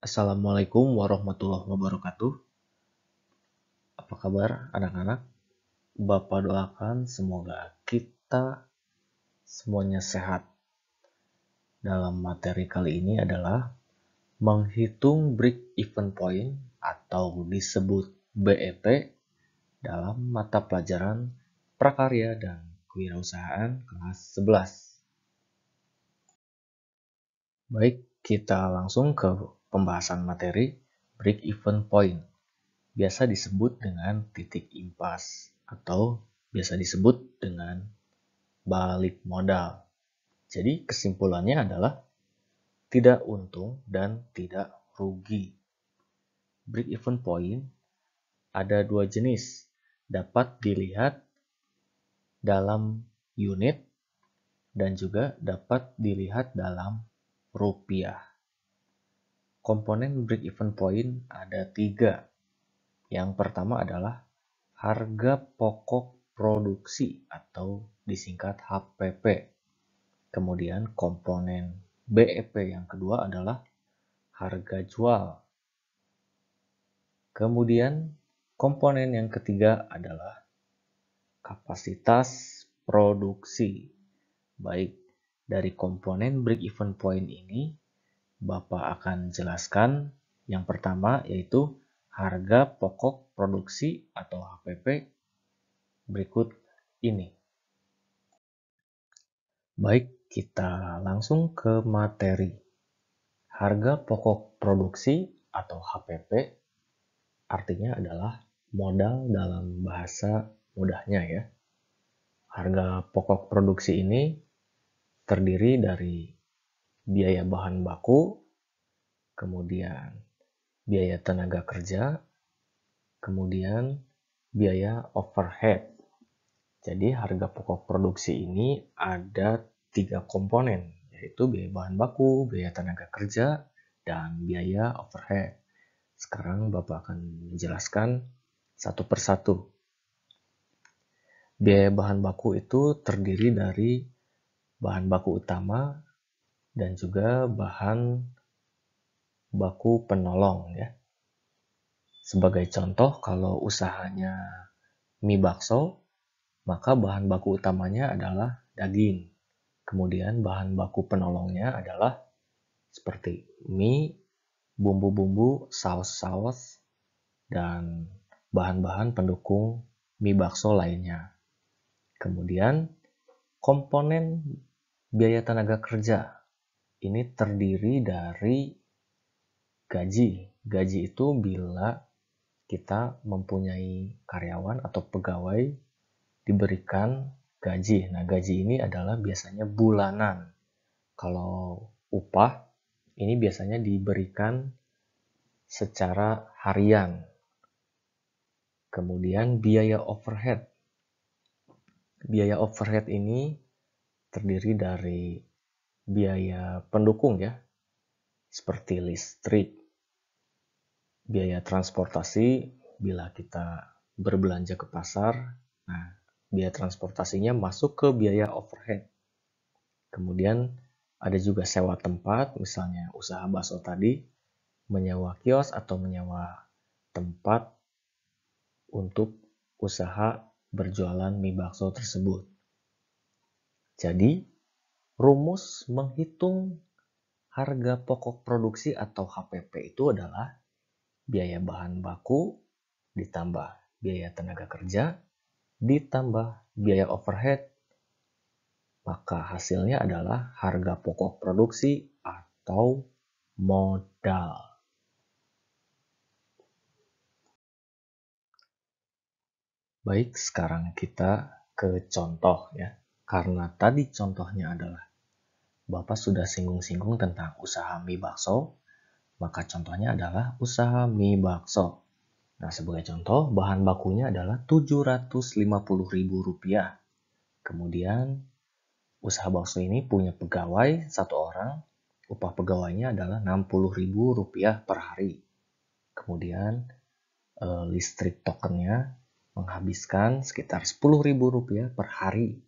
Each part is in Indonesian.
Assalamualaikum warahmatullahi wabarakatuh. Apa kabar anak-anak? Bapak doakan semoga kita semuanya sehat. Dalam materi kali ini adalah menghitung break even point atau disebut BEP dalam mata pelajaran prakarya dan kewirausahaan kelas 11. Baik, kita langsung ke pembahasan materi break even point biasa disebut dengan titik impas atau biasa disebut dengan balik modal. Jadi kesimpulannya adalah tidak untung dan tidak rugi. Break even point ada dua jenis, dapat dilihat dalam unit dan juga dapat dilihat dalam rupiah komponen break even point ada tiga. Yang pertama adalah harga pokok produksi atau disingkat HPP. Kemudian komponen BEP yang kedua adalah harga jual. Kemudian komponen yang ketiga adalah kapasitas produksi. Baik dari komponen break even point ini Bapak akan jelaskan yang pertama yaitu harga pokok produksi atau HPP berikut ini. Baik, kita langsung ke materi. Harga pokok produksi atau HPP artinya adalah modal dalam bahasa mudahnya ya. Harga pokok produksi ini terdiri dari biaya bahan baku, kemudian biaya tenaga kerja, kemudian biaya overhead. Jadi harga pokok produksi ini ada tiga komponen, yaitu biaya bahan baku, biaya tenaga kerja, dan biaya overhead. Sekarang Bapak akan menjelaskan satu persatu. Biaya bahan baku itu terdiri dari bahan baku utama, dan juga bahan baku penolong ya. Sebagai contoh kalau usahanya mie bakso, maka bahan baku utamanya adalah daging. Kemudian bahan baku penolongnya adalah seperti mie, bumbu-bumbu, saus-saus, dan bahan-bahan pendukung mie bakso lainnya. Kemudian komponen biaya tenaga kerja ini terdiri dari gaji. Gaji itu bila kita mempunyai karyawan atau pegawai diberikan gaji. Nah, gaji ini adalah biasanya bulanan. Kalau upah ini biasanya diberikan secara harian. Kemudian biaya overhead. Biaya overhead ini terdiri dari biaya pendukung ya, seperti listrik, biaya transportasi bila kita berbelanja ke pasar. Nah, biaya transportasinya masuk ke biaya overhead. Kemudian ada juga sewa tempat, misalnya usaha bakso tadi, menyewa kios atau menyewa tempat untuk usaha berjualan mie bakso tersebut. Jadi, rumus menghitung harga pokok produksi atau HPP itu adalah biaya bahan baku ditambah biaya tenaga kerja ditambah biaya overhead maka hasilnya adalah harga pokok produksi atau modal. Baik, sekarang kita ke contoh ya. Karena tadi contohnya adalah Bapak sudah singgung-singgung tentang usaha mie bakso, maka contohnya adalah usaha mie bakso. Nah, sebagai contoh, bahan bakunya adalah Rp750.000. Kemudian, usaha bakso ini punya pegawai satu orang, upah pegawainya adalah Rp60.000 per hari. Kemudian, eh, listrik tokennya menghabiskan sekitar Rp10.000 per hari.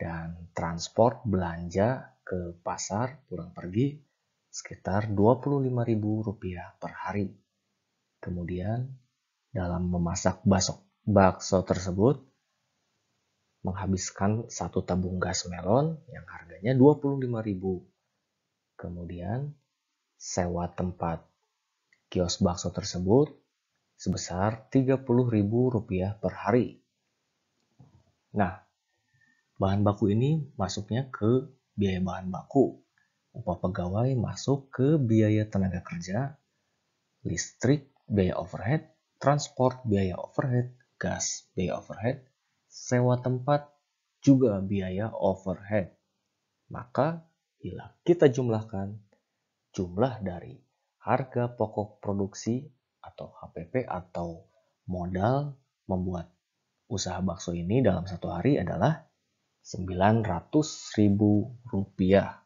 Dan transport belanja ke pasar pulang pergi sekitar Rp25.000 per hari. Kemudian dalam memasak bakso, bakso tersebut menghabiskan satu tabung gas melon yang harganya 25.000. Kemudian sewa tempat kios bakso tersebut sebesar Rp30.000 per hari. Nah, bahan baku ini masuknya ke biaya bahan baku, upah pegawai masuk ke biaya tenaga kerja, listrik, biaya overhead, transport, biaya overhead, gas, biaya overhead, sewa tempat, juga biaya overhead. Maka, bila kita jumlahkan, jumlah dari harga pokok produksi atau HPP atau modal membuat usaha bakso ini dalam satu hari adalah 900.000 rupiah.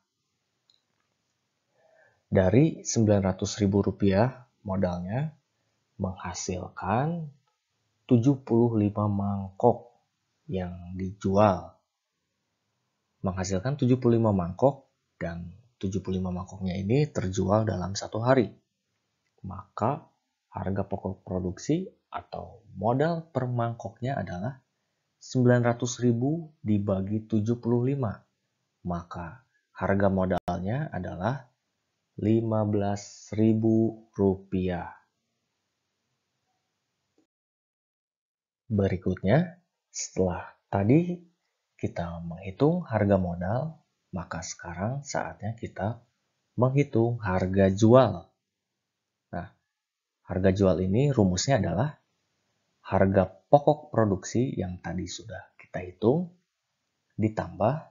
Dari 900.000 rupiah modalnya menghasilkan 75 mangkok yang dijual. Menghasilkan 75 mangkok dan 75 mangkoknya ini terjual dalam satu hari. Maka harga pokok produksi atau modal per mangkoknya adalah 900.000 dibagi 75, maka harga modalnya adalah Rp15.000. rupiah. Berikutnya, setelah tadi kita menghitung harga modal, maka sekarang saatnya kita menghitung harga jual. Nah, harga jual ini rumusnya adalah harga pokok produksi yang tadi sudah kita hitung ditambah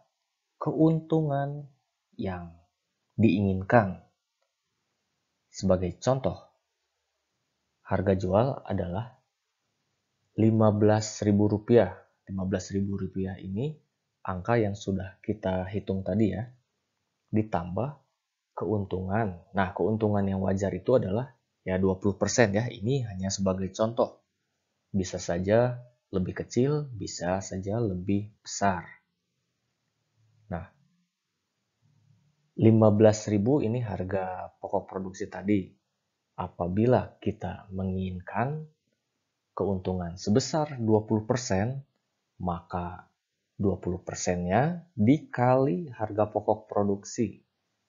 keuntungan yang diinginkan. Sebagai contoh, harga jual adalah Rp15.000. Rp15.000 ini angka yang sudah kita hitung tadi ya. Ditambah keuntungan. Nah, keuntungan yang wajar itu adalah ya 20% ya. Ini hanya sebagai contoh bisa saja lebih kecil, bisa saja lebih besar. Nah, 15.000 ini harga pokok produksi tadi. Apabila kita menginginkan keuntungan sebesar 20%, maka 20%-nya dikali harga pokok produksi.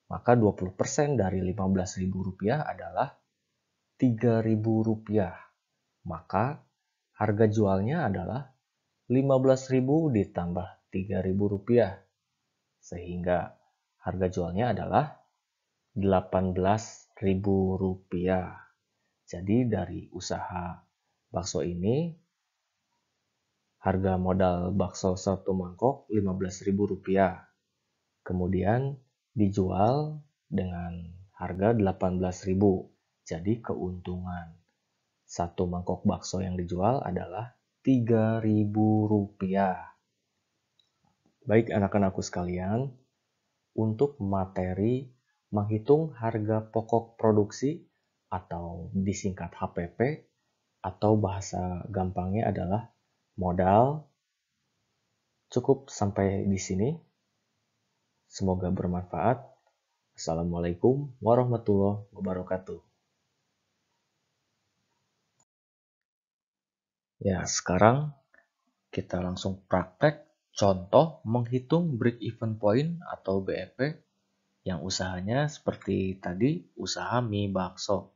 Maka 20% dari Rp15.000 adalah Rp3.000. Maka Harga jualnya adalah 15.000 ditambah Rp3.000 sehingga harga jualnya adalah Rp18.000. Jadi dari usaha bakso ini harga modal bakso satu mangkok Rp15.000. Kemudian dijual dengan harga Rp18.000. Jadi keuntungan satu mangkok bakso yang dijual adalah Rp3.000. Baik anak-anakku sekalian, untuk materi menghitung harga pokok produksi atau disingkat HPP atau bahasa gampangnya adalah modal. Cukup sampai di sini. Semoga bermanfaat. Assalamualaikum warahmatullahi wabarakatuh. Ya, sekarang kita langsung praktek contoh menghitung break even point atau BEP yang usahanya seperti tadi usaha mie bakso.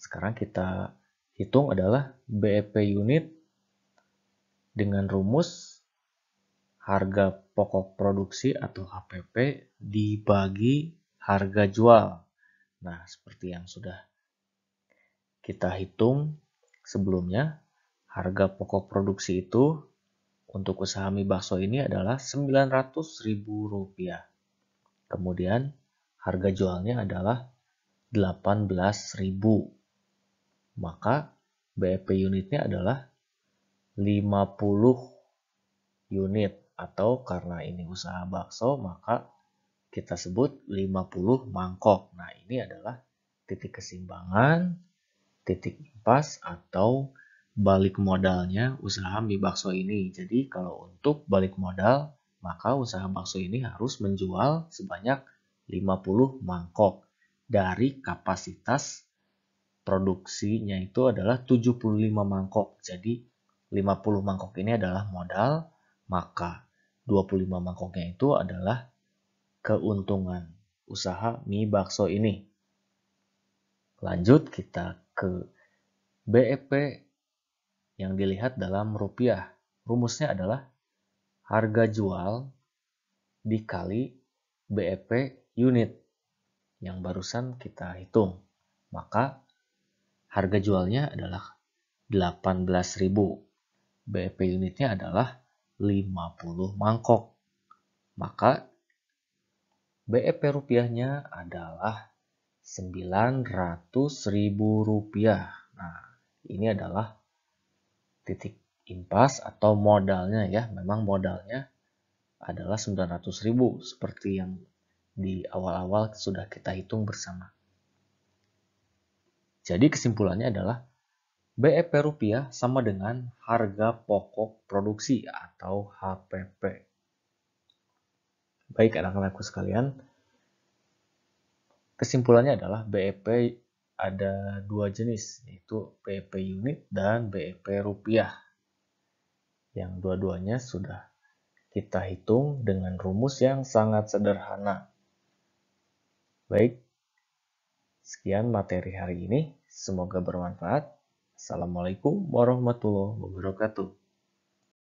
Sekarang kita hitung adalah BEP unit dengan rumus harga pokok produksi atau HPP dibagi harga jual. Nah, seperti yang sudah kita hitung sebelumnya, Harga pokok produksi itu untuk usaha mie bakso ini adalah Rp900.000. Kemudian harga jualnya adalah rp 18.000. Maka BEP unitnya adalah 50 unit atau karena ini usaha bakso maka kita sebut 50 mangkok. Nah, ini adalah titik keseimbangan, titik impas atau balik modalnya usaha mie bakso ini. Jadi kalau untuk balik modal, maka usaha bakso ini harus menjual sebanyak 50 mangkok dari kapasitas produksinya itu adalah 75 mangkok. Jadi 50 mangkok ini adalah modal, maka 25 mangkoknya itu adalah keuntungan usaha mie bakso ini. Lanjut kita ke BEP yang dilihat dalam rupiah. Rumusnya adalah harga jual dikali BEP unit yang barusan kita hitung. Maka harga jualnya adalah 18.000. BEP e unitnya adalah 50 mangkok. Maka BEP rupiahnya adalah 900.000 rupiah. Nah, ini adalah titik impas atau modalnya ya memang modalnya adalah 900.000 seperti yang di awal-awal sudah kita hitung bersama. Jadi kesimpulannya adalah BEP rupiah sama dengan harga pokok produksi atau HPP. Baik anak-anakku sekalian, kesimpulannya adalah BEP ada dua jenis yaitu PP e unit dan BEP rupiah yang dua-duanya sudah kita hitung dengan rumus yang sangat sederhana. Baik, sekian materi hari ini. Semoga bermanfaat. Assalamualaikum warahmatullahi wabarakatuh.